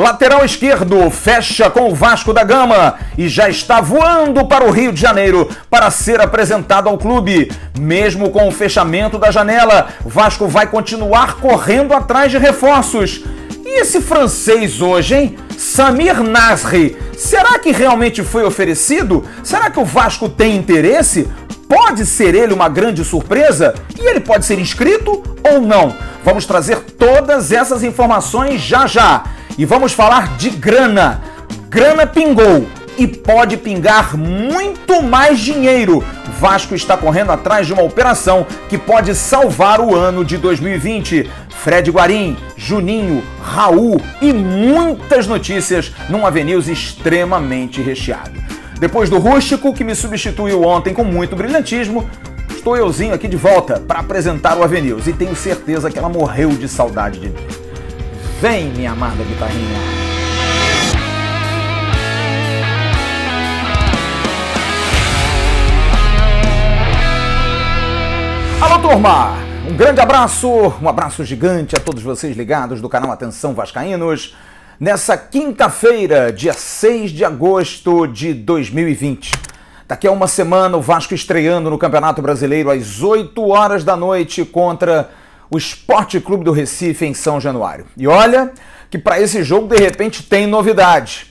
Lateral esquerdo fecha com o Vasco da Gama e já está voando para o Rio de Janeiro para ser apresentado ao clube. Mesmo com o fechamento da janela, Vasco vai continuar correndo atrás de reforços. E esse francês hoje, hein? Samir Nasri. Será que realmente foi oferecido? Será que o Vasco tem interesse? Pode ser ele uma grande surpresa? E ele pode ser inscrito ou não? Vamos trazer todas essas informações já já. E vamos falar de grana. Grana pingou e pode pingar muito mais dinheiro. Vasco está correndo atrás de uma operação que pode salvar o ano de 2020. Fred Guarim, Juninho, Raul e muitas notícias num Avenews extremamente recheado. Depois do Rústico, que me substituiu ontem com muito brilhantismo, estou euzinho aqui de volta para apresentar o Avenews e tenho certeza que ela morreu de saudade de mim. Vem, minha amada guitarrinha! Alô, turma! Um grande abraço, um abraço gigante a todos vocês ligados do canal Atenção Vascaínos. Nessa quinta-feira, dia 6 de agosto de 2020. Daqui a uma semana, o Vasco estreando no Campeonato Brasileiro às 8 horas da noite contra o Esporte Clube do Recife em São Januário. E olha que para esse jogo, de repente, tem novidade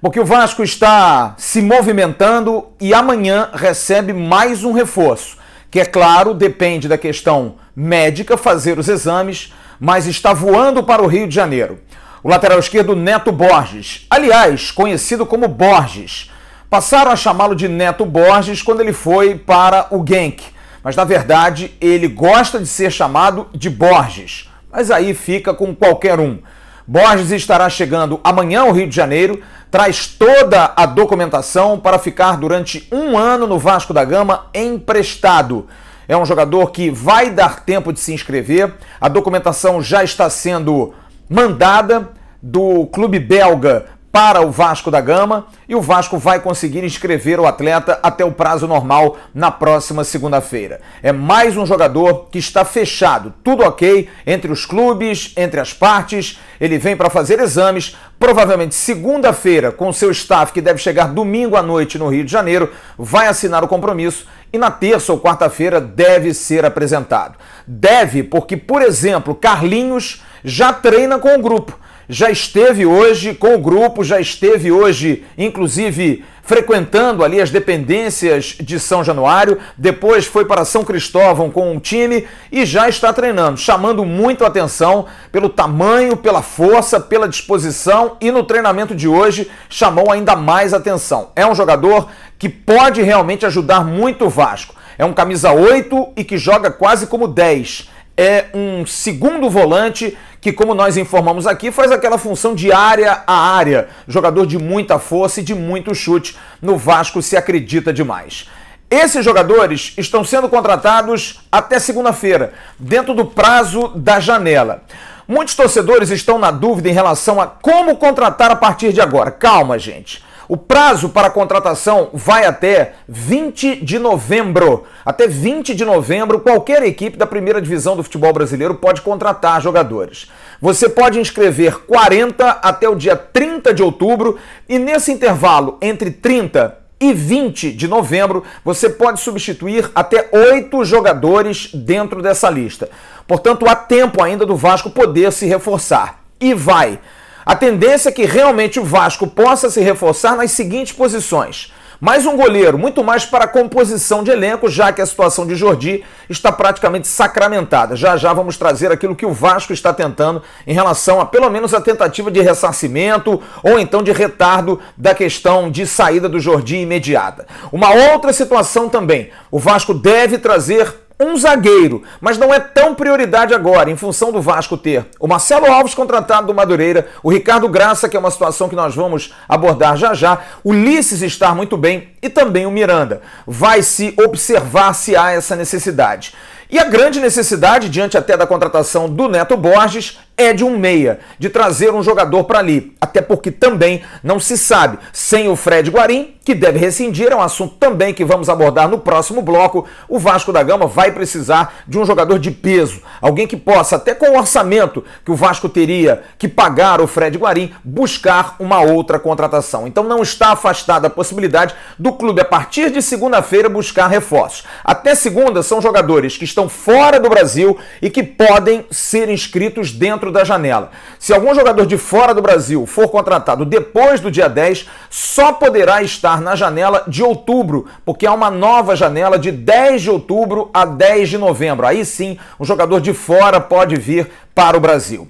porque o Vasco está se movimentando e amanhã recebe mais um reforço que é claro, depende da questão médica, fazer os exames, mas está voando para o Rio de Janeiro. O lateral esquerdo Neto Borges, aliás, conhecido como Borges. Passaram a chamá-lo de Neto Borges quando ele foi para o Genk, mas na verdade ele gosta de ser chamado de Borges, mas aí fica com qualquer um. Borges estará chegando amanhã ao Rio de Janeiro, traz toda a documentação para ficar durante um ano no Vasco da Gama emprestado. É um jogador que vai dar tempo de se inscrever, a documentação já está sendo mandada do clube belga para o Vasco da Gama e o Vasco vai conseguir inscrever o atleta até o prazo normal na próxima segunda-feira. É mais um jogador que está fechado, tudo ok entre os clubes, entre as partes. Ele vem para fazer exames, provavelmente segunda-feira, com seu staff que deve chegar domingo à noite no Rio de Janeiro, vai assinar o compromisso e na terça ou quarta-feira deve ser apresentado. Deve, porque, por exemplo, Carlinhos já treina com o grupo já esteve hoje com o grupo, já esteve hoje, inclusive, frequentando ali as dependências de São Januário, depois foi para São Cristóvão com um time e já está treinando, chamando muito atenção pelo tamanho, pela força, pela disposição e no treinamento de hoje chamou ainda mais atenção. É um jogador que pode realmente ajudar muito o Vasco. É um camisa 8 e que joga quase como 10. É um segundo volante que, como nós informamos aqui, faz aquela função de área a área. Jogador de muita força e de muito chute. No Vasco se acredita demais. Esses jogadores estão sendo contratados até segunda-feira, dentro do prazo da janela. Muitos torcedores estão na dúvida em relação a como contratar a partir de agora. Calma, gente. O prazo para contratação vai até 20 de novembro. Até 20 de novembro, qualquer equipe da primeira divisão do futebol brasileiro pode contratar jogadores. Você pode inscrever 40 até o dia 30 de outubro e nesse intervalo entre 30 e 20 de novembro, você pode substituir até oito jogadores dentro dessa lista. Portanto, há tempo ainda do Vasco poder se reforçar. E vai. A tendência é que realmente o Vasco possa se reforçar nas seguintes posições. Mais um goleiro, muito mais para composição de elenco, já que a situação de Jordi está praticamente sacramentada. Já já vamos trazer aquilo que o Vasco está tentando em relação a pelo menos a tentativa de ressarcimento ou então de retardo da questão de saída do Jordi imediata. Uma outra situação também, o Vasco deve trazer um zagueiro, mas não é tão prioridade agora, em função do Vasco ter o Marcelo Alves contratado do Madureira, o Ricardo Graça, que é uma situação que nós vamos abordar já já, o Ulisses estar muito bem e também o Miranda. Vai se observar se há essa necessidade. E a grande necessidade, diante até da contratação do Neto Borges, é de um meia, de trazer um jogador para ali. Até porque também não se sabe, sem o Fred Guarim, que deve rescindir, é um assunto também que vamos abordar no próximo bloco. O Vasco da Gama vai precisar de um jogador de peso, alguém que possa, até com o orçamento que o Vasco teria que pagar o Fred Guarim, buscar uma outra contratação. Então não está afastada a possibilidade do clube, a partir de segunda-feira, buscar reforços. Até segunda, são jogadores que estão fora do Brasil e que podem ser inscritos dentro dentro da janela. Se algum jogador de fora do Brasil for contratado depois do dia 10, só poderá estar na janela de outubro, porque há uma nova janela de 10 de outubro a 10 de novembro. Aí sim, um jogador de fora pode vir para o Brasil.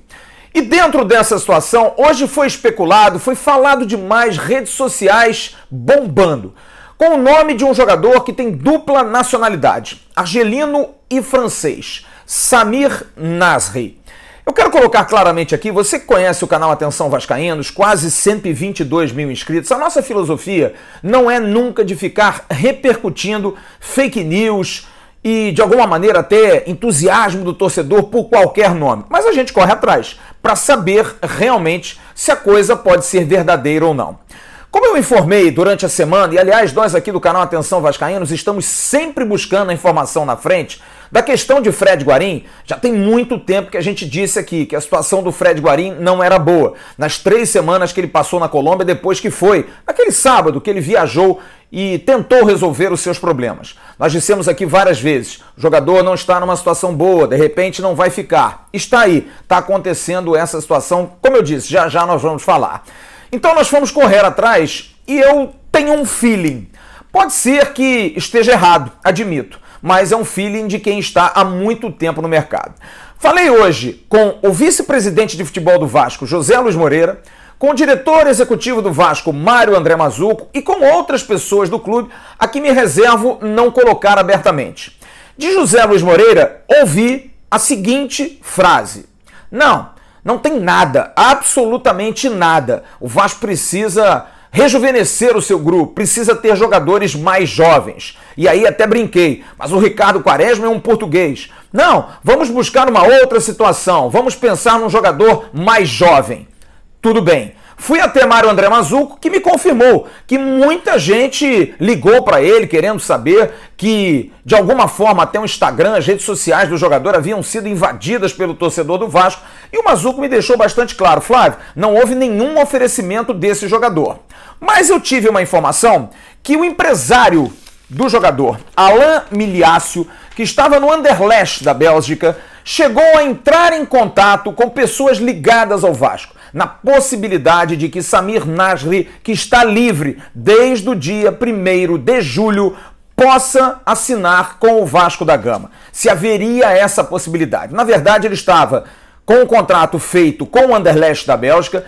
E dentro dessa situação, hoje foi especulado, foi falado demais, redes sociais bombando com o nome de um jogador que tem dupla nacionalidade, argelino e francês, Samir Nasri. Eu quero colocar claramente aqui, você que conhece o canal Atenção Vascaínos, quase 122 mil inscritos, a nossa filosofia não é nunca de ficar repercutindo fake news e de alguma maneira até entusiasmo do torcedor por qualquer nome. Mas a gente corre atrás para saber realmente se a coisa pode ser verdadeira ou não. Como eu informei durante a semana, e aliás, nós aqui do canal Atenção Vascaínos estamos sempre buscando a informação na frente, da questão de Fred Guarim, já tem muito tempo que a gente disse aqui que a situação do Fred Guarim não era boa. Nas três semanas que ele passou na Colômbia, depois que foi, aquele sábado que ele viajou e tentou resolver os seus problemas. Nós dissemos aqui várias vezes: o jogador não está numa situação boa, de repente não vai ficar. Está aí, está acontecendo essa situação, como eu disse, já já nós vamos falar. Então nós fomos correr atrás e eu tenho um feeling. Pode ser que esteja errado, admito mas é um feeling de quem está há muito tempo no mercado. Falei hoje com o vice-presidente de futebol do Vasco, José Luiz Moreira, com o diretor executivo do Vasco, Mário André Mazuco, e com outras pessoas do clube a que me reservo não colocar abertamente. De José Luiz Moreira, ouvi a seguinte frase: Não, não tem nada, absolutamente nada. O Vasco precisa rejuvenescer o seu grupo, precisa ter jogadores mais jovens. E aí até brinquei, mas o Ricardo Quaresma é um português. Não, vamos buscar uma outra situação, vamos pensar num jogador mais jovem. Tudo bem. Fui até Mário André Mazuco, que me confirmou que muita gente ligou para ele querendo saber que, de alguma forma, até o Instagram, as redes sociais do jogador haviam sido invadidas pelo torcedor do Vasco. E o Mazuco me deixou bastante claro, Flávio, não houve nenhum oferecimento desse jogador. Mas eu tive uma informação que o empresário do jogador, Alain Miliácio, que estava no Underlash da Bélgica, chegou a entrar em contato com pessoas ligadas ao Vasco na possibilidade de que Samir Nasri, que está livre desde o dia 1 de julho, possa assinar com o Vasco da Gama. Se haveria essa possibilidade. Na verdade, ele estava com o um contrato feito com o Anderlecht da Bélgica,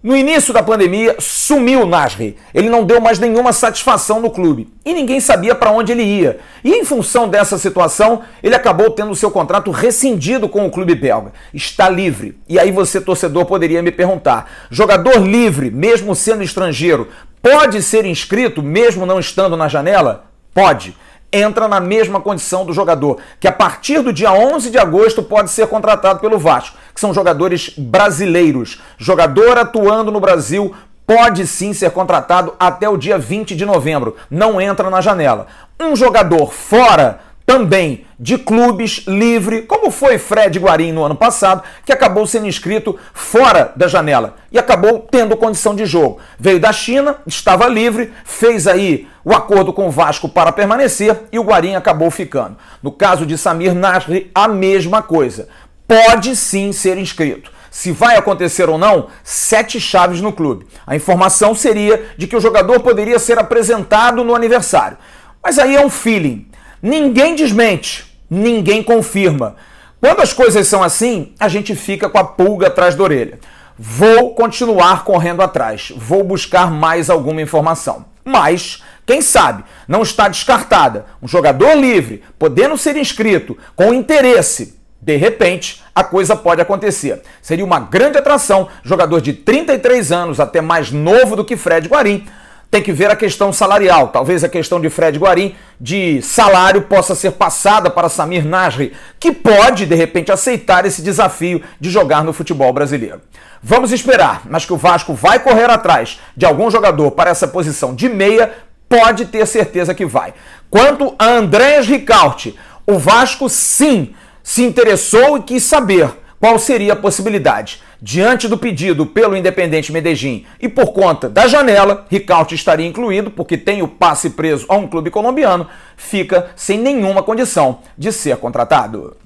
no início da pandemia, sumiu o Nasri. Ele não deu mais nenhuma satisfação no clube e ninguém sabia para onde ele ia. E em função dessa situação, ele acabou tendo seu contrato rescindido com o clube belga. Está livre. E aí você, torcedor, poderia me perguntar: jogador livre, mesmo sendo estrangeiro, pode ser inscrito mesmo não estando na janela? Pode entra na mesma condição do jogador, que a partir do dia 11 de agosto pode ser contratado pelo Vasco, que são jogadores brasileiros. Jogador atuando no Brasil pode sim ser contratado até o dia 20 de novembro, não entra na janela. Um jogador fora também de clubes livre, como foi Fred Guarim no ano passado, que acabou sendo inscrito fora da janela e acabou tendo condição de jogo. Veio da China, estava livre, fez aí o acordo com o Vasco para permanecer e o Guarim acabou ficando. No caso de Samir Nasri, a mesma coisa. Pode sim ser inscrito. Se vai acontecer ou não, sete chaves no clube. A informação seria de que o jogador poderia ser apresentado no aniversário. Mas aí é um feeling. Ninguém desmente, ninguém confirma. Quando as coisas são assim, a gente fica com a pulga atrás da orelha. Vou continuar correndo atrás, vou buscar mais alguma informação. Mas, quem sabe, não está descartada. Um jogador livre, podendo ser inscrito, com interesse, de repente, a coisa pode acontecer. Seria uma grande atração, jogador de 33 anos, até mais novo do que Fred Guarim, tem que ver a questão salarial. Talvez a questão de Fred Guarim de salário possa ser passada para Samir Nasri, que pode de repente aceitar esse desafio de jogar no futebol brasileiro. Vamos esperar, mas que o Vasco vai correr atrás de algum jogador para essa posição de meia, pode ter certeza que vai. Quanto a Andrés Ricaute, o Vasco sim se interessou e quis saber qual seria a possibilidade? Diante do pedido pelo Independente Medellín e por conta da janela, Ricaute estaria incluído, porque tem o passe preso a um clube colombiano, fica sem nenhuma condição de ser contratado.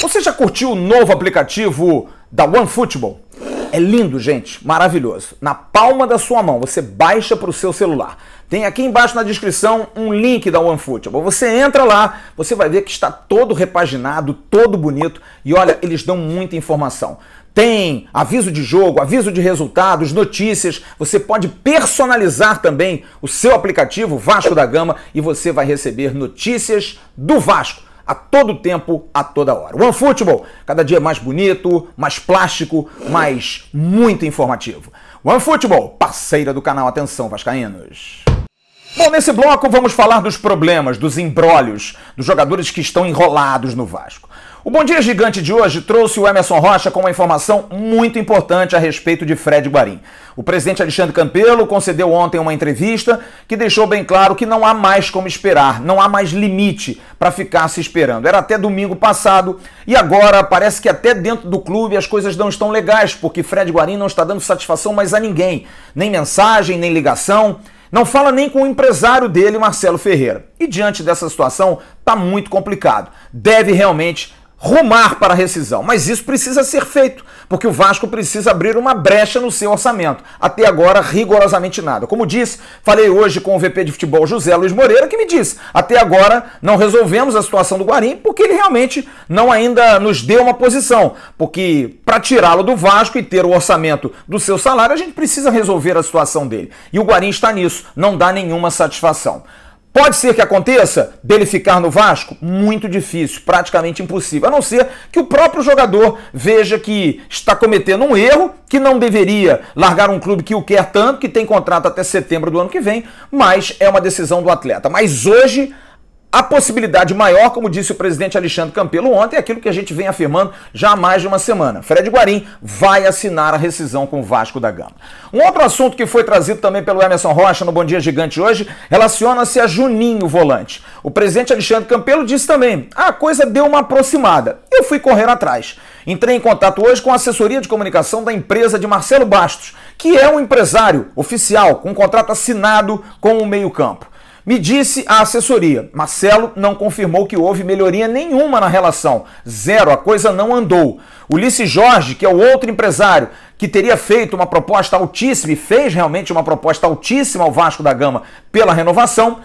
Você já curtiu o novo aplicativo da OneFootball? É lindo, gente, maravilhoso. Na palma da sua mão, você baixa para o seu celular. Tem aqui embaixo na descrição um link da OneFootball. Você entra lá, você vai ver que está todo repaginado, todo bonito e olha, eles dão muita informação. Tem aviso de jogo, aviso de resultados, notícias. Você pode personalizar também o seu aplicativo Vasco da Gama e você vai receber notícias do Vasco a todo tempo, a toda hora. One Football, cada dia mais bonito, mais plástico, mas muito informativo. One Football, parceira do canal Atenção Vascaínos. Bom, nesse bloco vamos falar dos problemas, dos embrólios, dos jogadores que estão enrolados no Vasco. O Bom Dia Gigante de hoje trouxe o Emerson Rocha com uma informação muito importante a respeito de Fred Guarim. O presidente Alexandre Campelo concedeu ontem uma entrevista que deixou bem claro que não há mais como esperar, não há mais limite para ficar se esperando. Era até domingo passado e agora parece que até dentro do clube as coisas não estão legais, porque Fred Guarim não está dando satisfação mais a ninguém, nem mensagem, nem ligação. Não fala nem com o empresário dele, Marcelo Ferreira. E diante dessa situação, está muito complicado. Deve realmente rumar para a rescisão. Mas isso precisa ser feito, porque o Vasco precisa abrir uma brecha no seu orçamento. Até agora, rigorosamente nada. Como disse, falei hoje com o VP de futebol José Luiz Moreira, que me disse: até agora não resolvemos a situação do Guarim, porque ele realmente não ainda nos deu uma posição. Porque para tirá-lo do Vasco e ter o orçamento do seu salário, a gente precisa resolver a situação dele. E o Guarim está nisso, não dá nenhuma satisfação. Pode ser que aconteça dele ficar no Vasco? Muito difícil, praticamente impossível. A não ser que o próprio jogador veja que está cometendo um erro, que não deveria largar um clube que o quer tanto, que tem contrato até setembro do ano que vem, mas é uma decisão do atleta. Mas hoje a possibilidade maior, como disse o presidente Alexandre Campelo ontem, é aquilo que a gente vem afirmando já há mais de uma semana. Fred Guarim vai assinar a rescisão com o Vasco da Gama. Um outro assunto que foi trazido também pelo Emerson Rocha no Bom Dia Gigante hoje relaciona-se a Juninho Volante. O presidente Alexandre Campelo disse também: a coisa deu uma aproximada. Eu fui correr atrás. Entrei em contato hoje com a assessoria de comunicação da empresa de Marcelo Bastos, que é um empresário oficial, com um contrato assinado com o meio-campo. Me disse a assessoria. Marcelo não confirmou que houve melhoria nenhuma na relação. Zero, a coisa não andou. Ulisses Jorge, que é o outro empresário que teria feito uma proposta altíssima e fez realmente uma proposta altíssima ao Vasco da Gama pela renovação,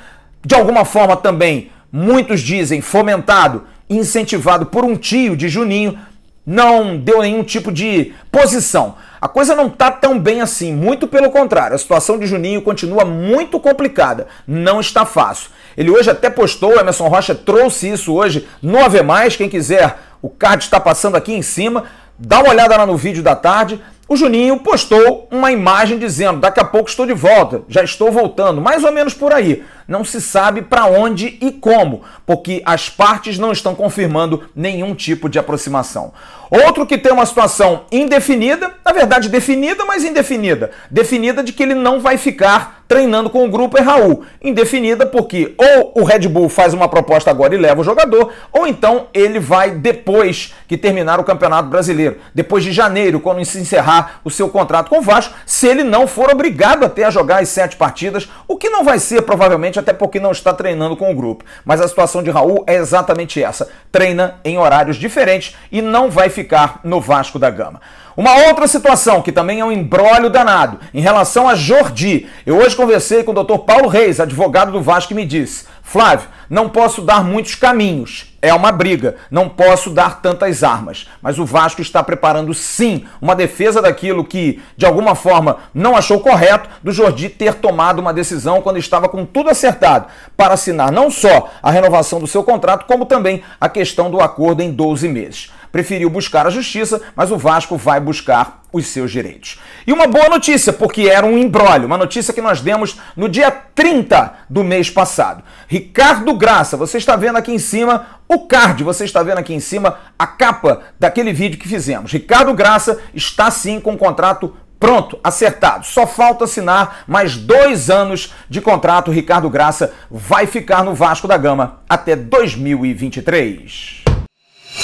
de alguma forma também, muitos dizem, fomentado, incentivado por um tio de Juninho, não deu nenhum tipo de posição. A coisa não está tão bem assim, muito pelo contrário. A situação de Juninho continua muito complicada, não está fácil. Ele hoje até postou, Emerson Rocha trouxe isso hoje no AV+, Mais, quem quiser, o card está passando aqui em cima. Dá uma olhada lá no vídeo da tarde. O Juninho postou uma imagem dizendo: "Daqui a pouco estou de volta, já estou voltando", mais ou menos por aí não se sabe para onde e como, porque as partes não estão confirmando nenhum tipo de aproximação. Outro que tem uma situação indefinida, na verdade definida, mas indefinida. Definida de que ele não vai ficar treinando com o grupo é Raul. Indefinida porque ou o Red Bull faz uma proposta agora e leva o jogador, ou então ele vai depois que terminar o Campeonato Brasileiro, depois de janeiro, quando se encerrar o seu contrato com o Vasco, se ele não for obrigado até a jogar as sete partidas, o que não vai ser provavelmente provavelmente até porque não está treinando com o grupo. Mas a situação de Raul é exatamente essa: treina em horários diferentes e não vai ficar no Vasco da Gama. Uma outra situação que também é um embrólio danado em relação a Jordi. Eu hoje conversei com o Dr. Paulo Reis, advogado do Vasco, e me disse: Flávio, não posso dar muitos caminhos é uma briga, não posso dar tantas armas, mas o Vasco está preparando sim uma defesa daquilo que, de alguma forma, não achou correto do Jordi ter tomado uma decisão quando estava com tudo acertado para assinar não só a renovação do seu contrato, como também a questão do acordo em 12 meses preferiu buscar a justiça, mas o Vasco vai buscar os seus direitos. E uma boa notícia, porque era um embrólio, uma notícia que nós demos no dia 30 do mês passado. Ricardo Graça, você está vendo aqui em cima o card, você está vendo aqui em cima a capa daquele vídeo que fizemos. Ricardo Graça está sim com o contrato Pronto, acertado. Só falta assinar mais dois anos de contrato. Ricardo Graça vai ficar no Vasco da Gama até 2023.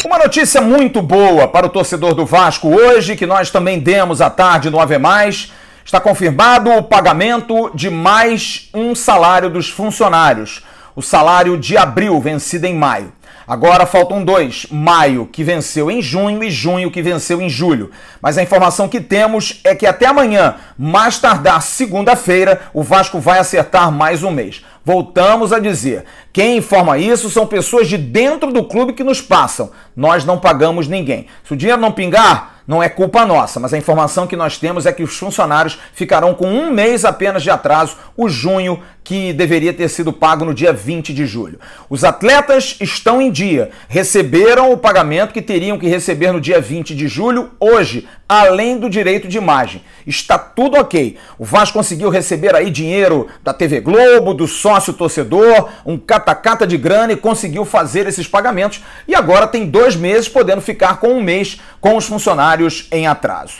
Uma notícia muito boa para o torcedor do Vasco hoje, que nós também demos à tarde no Ave Mais, está confirmado o pagamento de mais um salário dos funcionários. O salário de abril, vencido em maio. Agora faltam dois: maio, que venceu em junho, e junho, que venceu em julho. Mas a informação que temos é que até amanhã, mais tardar segunda-feira, o Vasco vai acertar mais um mês. Voltamos a dizer: quem informa isso são pessoas de dentro do clube que nos passam. Nós não pagamos ninguém. Se o dinheiro não pingar, não é culpa nossa, mas a informação que nós temos é que os funcionários ficarão com um mês apenas de atraso, o junho que deveria ter sido pago no dia 20 de julho. Os atletas estão em dia, receberam o pagamento que teriam que receber no dia 20 de julho, hoje, além do direito de imagem. Está tudo ok. O Vasco conseguiu receber aí dinheiro da TV Globo, do sócio torcedor, um catacata de grana e conseguiu fazer esses pagamentos. E agora tem dois meses podendo ficar com um mês com os funcionários salários em atraso.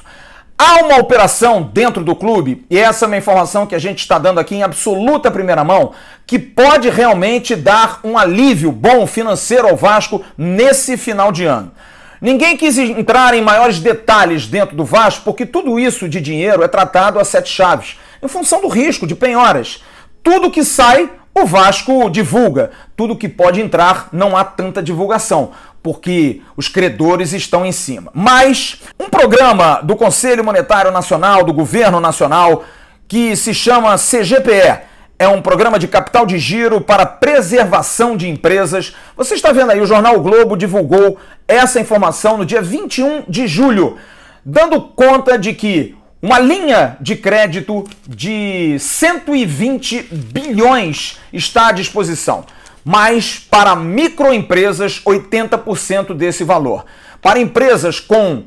Há uma operação dentro do clube, e essa é uma informação que a gente está dando aqui em absoluta primeira mão, que pode realmente dar um alívio bom financeiro ao Vasco nesse final de ano. Ninguém quis entrar em maiores detalhes dentro do Vasco, porque tudo isso de dinheiro é tratado a sete chaves, em função do risco de penhoras. Tudo que sai, o Vasco divulga. Tudo que pode entrar, não há tanta divulgação porque os credores estão em cima. Mas um programa do Conselho Monetário Nacional, do Governo Nacional, que se chama CGPE, é um programa de capital de giro para preservação de empresas. Você está vendo aí, o Jornal o Globo divulgou essa informação no dia 21 de julho, dando conta de que uma linha de crédito de 120 bilhões está à disposição mas para microempresas, 80% desse valor. Para empresas com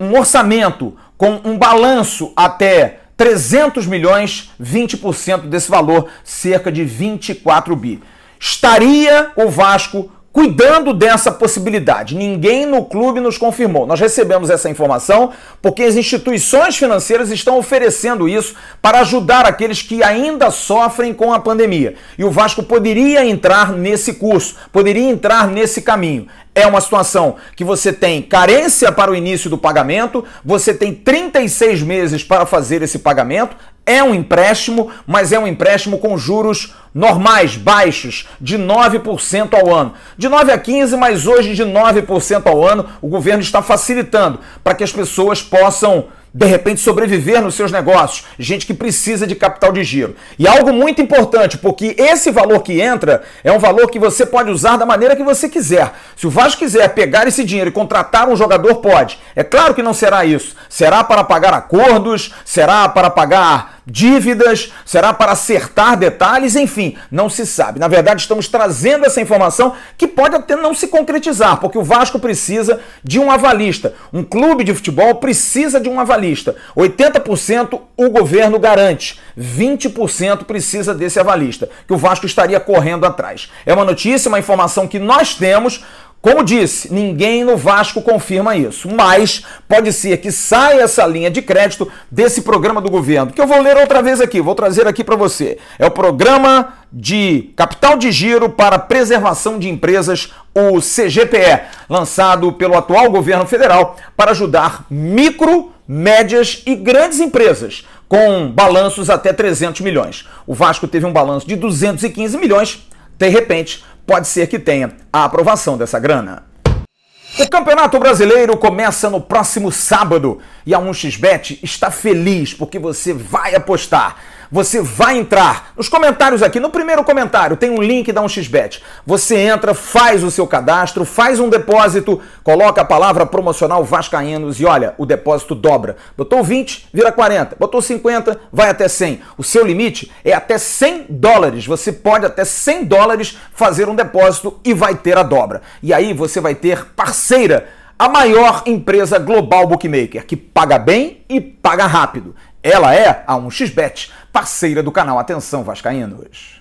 um orçamento, com um balanço até 300 milhões, 20% desse valor, cerca de 24 bi. Estaria o Vasco cuidando dessa possibilidade. Ninguém no clube nos confirmou. Nós recebemos essa informação porque as instituições financeiras estão oferecendo isso para ajudar aqueles que ainda sofrem com a pandemia. E o Vasco poderia entrar nesse curso, poderia entrar nesse caminho. É uma situação que você tem carência para o início do pagamento, você tem 36 meses para fazer esse pagamento, é um empréstimo, mas é um empréstimo com juros normais, baixos, de 9% ao ano. De 9 a 15, mas hoje de 9% ao ano, o governo está facilitando para que as pessoas possam de repente sobreviver nos seus negócios, gente que precisa de capital de giro. E algo muito importante, porque esse valor que entra é um valor que você pode usar da maneira que você quiser. Se o Vasco quiser pegar esse dinheiro e contratar um jogador, pode. É claro que não será isso. Será para pagar acordos, será para pagar dívidas, será para acertar detalhes, enfim, não se sabe. Na verdade, estamos trazendo essa informação que pode até não se concretizar, porque o Vasco precisa de um avalista. Um clube de futebol precisa de um avalista avalista. 80% o governo garante, 20% precisa desse avalista, que o Vasco estaria correndo atrás. É uma notícia, uma informação que nós temos como disse, ninguém no Vasco confirma isso, mas pode ser que saia essa linha de crédito desse programa do governo, que eu vou ler outra vez aqui, vou trazer aqui para você. É o Programa de Capital de Giro para Preservação de Empresas, o CGPE, lançado pelo atual governo federal para ajudar micro, médias e grandes empresas com balanços até 300 milhões. O Vasco teve um balanço de 215 milhões, de repente pode ser que tenha a aprovação dessa grana. O Campeonato Brasileiro começa no próximo sábado e a 1xBet está feliz porque você vai apostar. Você vai entrar nos comentários aqui. No primeiro comentário tem um link da 1xBet. Você entra, faz o seu cadastro, faz um depósito, coloca a palavra promocional Vascaínos e olha, o depósito dobra. Botou 20, vira 40. Botou 50, vai até 100. O seu limite é até 100 dólares. Você pode até 100 dólares fazer um depósito e vai ter a dobra. E aí você vai ter parceira a maior empresa global bookmaker, que paga bem e paga rápido. Ela é a 1xBet parceira do canal. Atenção, Vascaínos!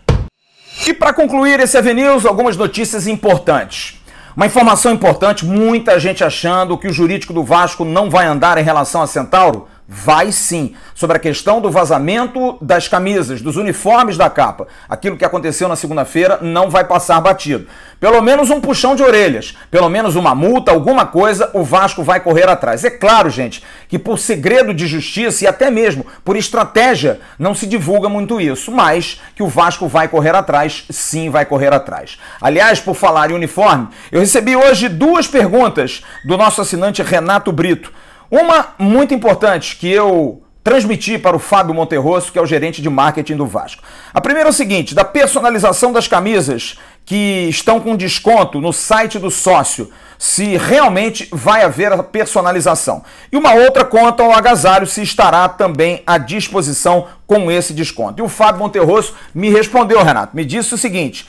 E para concluir esse AVNews, algumas notícias importantes. Uma informação importante, muita gente achando que o jurídico do Vasco não vai andar em relação a Centauro, Vai sim. Sobre a questão do vazamento das camisas, dos uniformes da capa, aquilo que aconteceu na segunda-feira não vai passar batido. Pelo menos um puxão de orelhas, pelo menos uma multa, alguma coisa, o Vasco vai correr atrás. É claro, gente, que por segredo de justiça e até mesmo por estratégia não se divulga muito isso, mas que o Vasco vai correr atrás, sim, vai correr atrás. Aliás, por falar em uniforme, eu recebi hoje duas perguntas do nosso assinante Renato Brito uma muito importante que eu transmiti para o Fábio Monterrosso, que é o gerente de marketing do Vasco. A primeira é o seguinte, da personalização das camisas que estão com desconto no site do sócio, se realmente vai haver a personalização. E uma outra conta ao agasalho se estará também à disposição com esse desconto. E o Fábio Monterrosso me respondeu, Renato, me disse o seguinte: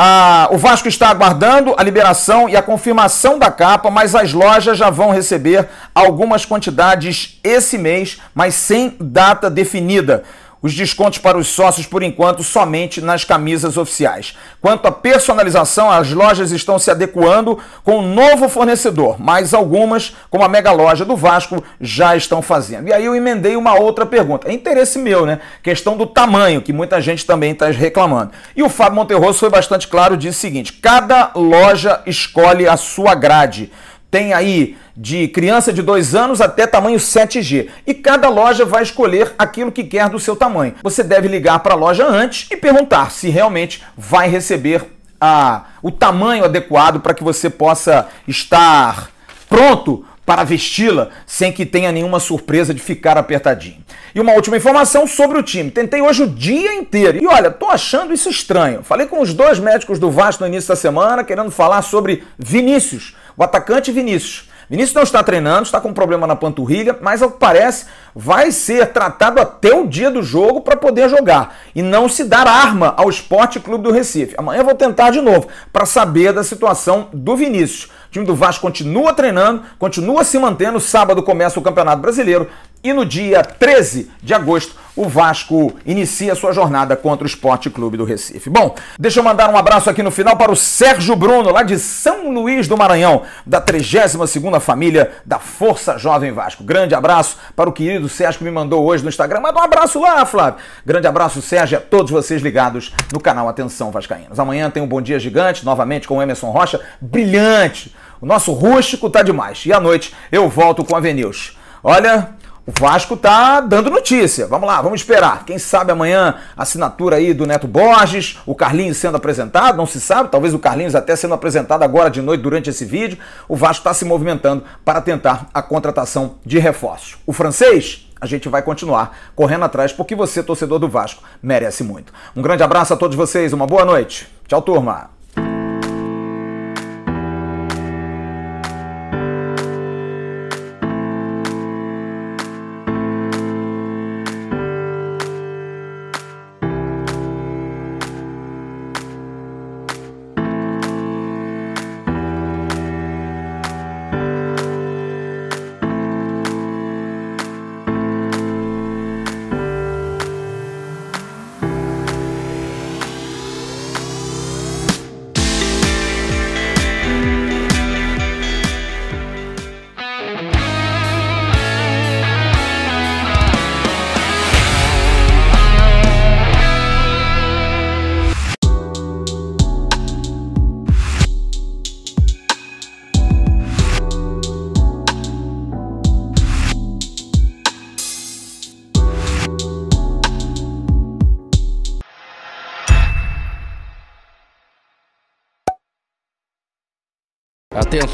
ah, o Vasco está aguardando a liberação e a confirmação da capa, mas as lojas já vão receber algumas quantidades esse mês, mas sem data definida os descontos para os sócios, por enquanto, somente nas camisas oficiais. Quanto à personalização, as lojas estão se adequando com um novo fornecedor, mas algumas, como a mega loja do Vasco, já estão fazendo. E aí eu emendei uma outra pergunta. É interesse meu, né? Questão do tamanho, que muita gente também está reclamando. E o Fábio Monterroso foi bastante claro, disse o seguinte: cada loja escolhe a sua grade. Tem aí de criança de 2 anos até tamanho 7G. E cada loja vai escolher aquilo que quer do seu tamanho. Você deve ligar para a loja antes e perguntar se realmente vai receber a, o tamanho adequado para que você possa estar pronto para vesti-la sem que tenha nenhuma surpresa de ficar apertadinho. E uma última informação sobre o time. Tentei hoje o dia inteiro e olha, tô achando isso estranho. Falei com os dois médicos do Vasco no início da semana querendo falar sobre Vinícius o atacante Vinícius. Vinícius não está treinando, está com um problema na panturrilha, mas ao que parece vai ser tratado até o dia do jogo para poder jogar e não se dar arma ao Esporte Clube do Recife. Amanhã vou tentar de novo para saber da situação do Vinícius. O time do Vasco continua treinando, continua se mantendo. Sábado começa o Campeonato Brasileiro e no dia 13 de agosto o Vasco inicia sua jornada contra o Esporte Clube do Recife. Bom, deixa eu mandar um abraço aqui no final para o Sérgio Bruno, lá de São Luís do Maranhão, da 32ª família da Força Jovem Vasco. Grande abraço para o querido Sérgio que me mandou hoje no Instagram. Manda um abraço lá, Flávio. Grande abraço, Sérgio, a todos vocês ligados no canal Atenção Vascaínos. Amanhã tem um Bom Dia Gigante, novamente com o Emerson Rocha. Brilhante! O nosso rústico tá demais. E à noite eu volto com a Veneus. Olha, o Vasco tá dando notícia. Vamos lá, vamos esperar. Quem sabe amanhã assinatura aí do Neto Borges, o Carlinhos sendo apresentado, não se sabe, talvez o Carlinhos até sendo apresentado agora de noite durante esse vídeo. O Vasco está se movimentando para tentar a contratação de reforços. O francês a gente vai continuar correndo atrás porque você, torcedor do Vasco, merece muito. Um grande abraço a todos vocês, uma boa noite. Tchau, turma.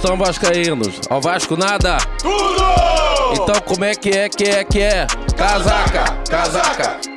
Atenção, Vascaínos. Ao Vasco nada. Tudo! Então como é que é, que é, que é? Casaca, casaca.